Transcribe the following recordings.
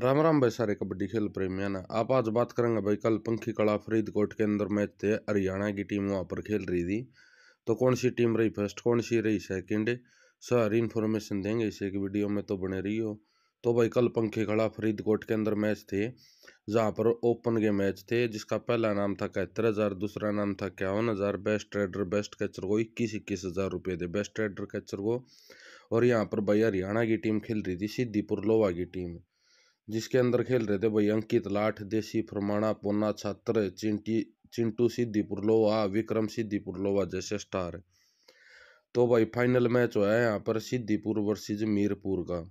राम राम भाई सारे कबड्डी खेल प्रेमिया ने आप आज बात करेंगे भाई कल पंखी कला फरीदकोट के अंदर मैच थे हरियाणा की टीम वहाँ पर खेल रही थी तो कौन सी टीम रही फर्स्ट कौन सी रही सेकंड सारी इन्फॉर्मेशन देंगे इसे एक वीडियो में तो बने रही हो तो भाई कल पंखी कला फरीदकोट के अंदर मैच थे जहाँ पर ओपन के मैच थे जिसका पहला नाम था कहत्तर हज़ार दूसरा नाम था इक्यावन हज़ार बेस्ट रेडर बेस्ट कैचर को इक्कीस इक्कीस हज़ार रुपये थे बेस्ट ट्रेडर कैचर को और यहाँ पर भाई हरियाणा की टीम खेल रही थी सिद्धिपुर लोहा की टीम जिसके अंदर खेल रहे थे भाई अंकित लाठ देसी फरमाणा पोना छात्र चिंटी चिंटू सिद्धिपुरलोवा विक्रम सिद्धिपुरलोवा जैसे स्टार तो भाई फाइनल मैच हुआ है यहाँ पर सिद्धिपुर वर्सेज मीरपुर का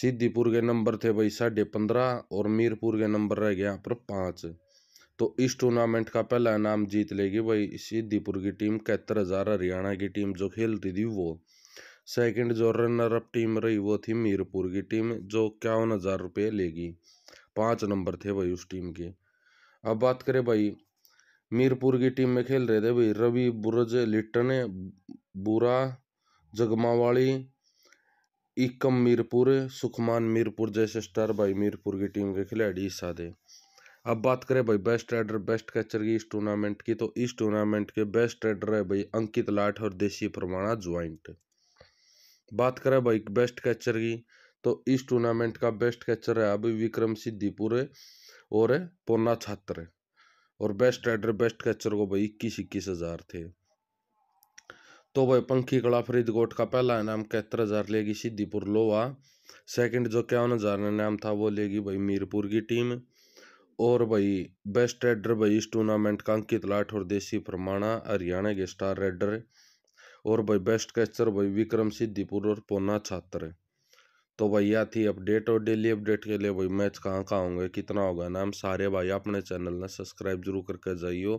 सिद्धिपुर के नंबर थे भाई साढ़े पंद्रह और मीरपुर के नंबर रह गए यहाँ पर पाँच तो इस टूर्नामेंट का पहला इनाम जीत लेगी भाई सिद्धिपुर की टीम कहत्तर हज़ार हरियाणा की टीम जो खेल रही थी वो सेकंड जो रनर अप टीम रही वो थी मीरपुर की टीम जो इक्यावन हज़ार रुपये लेगी पाँच नंबर थे भाई उस टीम के अब बात करें भाई मीरपुर की टीम में खेल रहे थे भाई रवि बुरज लिट्टन बुरा जगमावाड़ी इकम मीरपुर सुखमान मीरपुर जैसे स्टार भाई मीरपुर की टीम के खिलाड़ी हिस्सा थे अब बात करें भाई बेस्ट रेडर बेस्ट कैचर की इस टूर्नामेंट की तो इस टूर्नामेंट के बेस्ट रेडर है भाई अंकित लाठ और देसी परमाणा ज्वाइंट बात करें भाई बेस्ट कैचर की तो इस टूर्नामेंट का बेस्ट कैचर है अभी विक्रम सिद्धिपुरे और है पौना छात्र है और बेस्ट राइडर बेस्ट कैचर को भाई इक्कीस इक्कीस हज़ार थे तो भाई पंखी कला फरीदकोट का पहला इनाम इकहत्तर हज़ार लेगी सिद्धिपुर लोहा सेकंड जो क्या हज़ार इनाम था वो लेगी भाई मीरपुर की टीम और भाई बेस्ट रेडर भाई इस टूर्नामेंट का अंकित लाठ और देसी फरमाना हरियाणा के स्टार रेडर और भाई बेस्ट कैचर भाई विक्रम सिद्धिपुर और पोना छात्र है तो भाई यह थी अपडेट और डेली अपडेट के लिए भाई मैच कहाँ कहाँ होंगे कितना होगा नाम सारे भाई अपने चैनल ने सब्सक्राइब जरूर करके जाइयो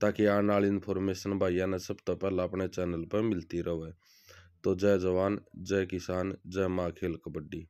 ताकि आने वाली इन्फॉर्मेशन भाई ने सब तो पहले अपने चैनल पर मिलती रहे तो जय जवान जय किसान जय माँ खेल कबड्डी